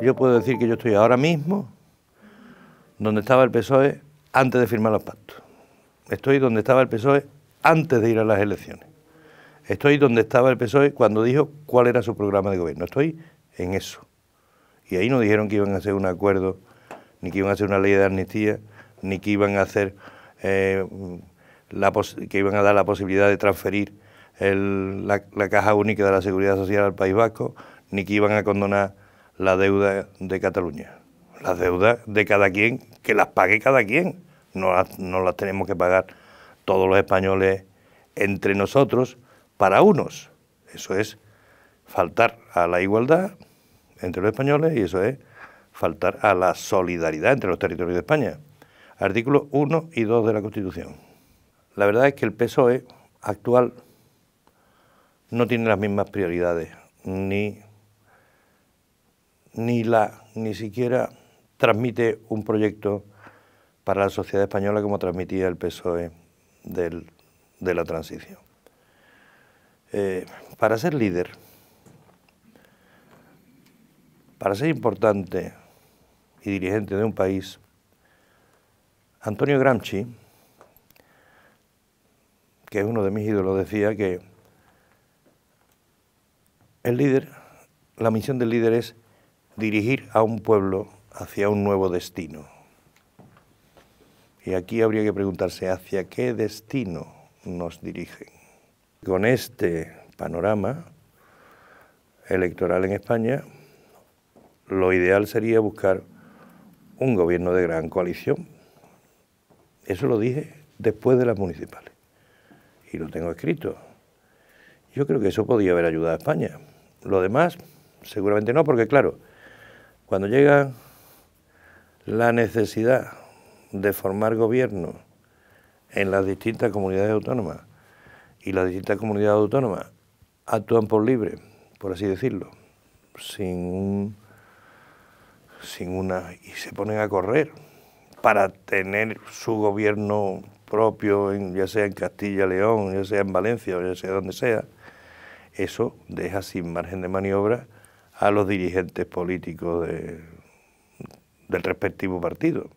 Yo puedo decir que yo estoy ahora mismo donde estaba el PSOE antes de firmar los pactos. Estoy donde estaba el PSOE antes de ir a las elecciones. Estoy donde estaba el PSOE cuando dijo cuál era su programa de gobierno. Estoy en eso. Y ahí no dijeron que iban a hacer un acuerdo, ni que iban a hacer una ley de amnistía, ni que iban a hacer eh, la que iban a dar la posibilidad de transferir la, la caja única de la seguridad social al País Vasco, ni que iban a condonar la deuda de Cataluña. Las deudas de cada quien, que las pague cada quien. No las, no las tenemos que pagar todos los españoles entre nosotros para unos. Eso es faltar a la igualdad entre los españoles y eso es faltar a la solidaridad entre los territorios de España. Artículos 1 y 2 de la Constitución. La verdad es que el PSOE actual no tiene las mismas prioridades ni ni, la, ni siquiera transmite un proyecto para la sociedad española como transmitía el PSOE de la transición. Eh, para ser líder, para ser importante y dirigente de un país, Antonio Gramsci, que es uno de mis ídolos, decía que el líder, la misión del líder es dirigir a un pueblo hacia un nuevo destino. Y aquí habría que preguntarse hacia qué destino nos dirigen. Con este panorama electoral en España, lo ideal sería buscar un gobierno de gran coalición. Eso lo dije después de las municipales. Y lo tengo escrito. Yo creo que eso podría haber ayudado a España. Lo demás, seguramente no, porque claro, cuando llega la necesidad de formar gobierno en las distintas comunidades autónomas y las distintas comunidades autónomas actúan por libre, por así decirlo, sin sin una y se ponen a correr para tener su gobierno propio, ya sea en Castilla, León, ya sea en Valencia, o ya sea donde sea, eso deja sin margen de maniobra a los dirigentes políticos de, del respectivo partido.